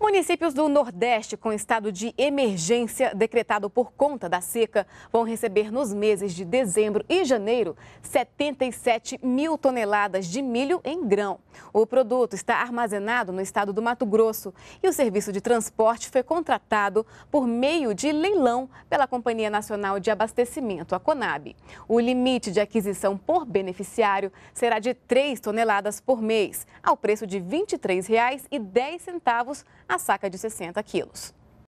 Municípios do Nordeste com estado de emergência decretado por conta da seca vão receber nos meses de dezembro e janeiro 77 mil toneladas de milho em grão. O produto está armazenado no estado do Mato Grosso e o serviço de transporte foi contratado por meio de leilão pela Companhia Nacional de Abastecimento, a Conab. O limite de aquisição por beneficiário será de 3 toneladas por mês, ao preço de R$ 23,10 a saca de 60 quilos.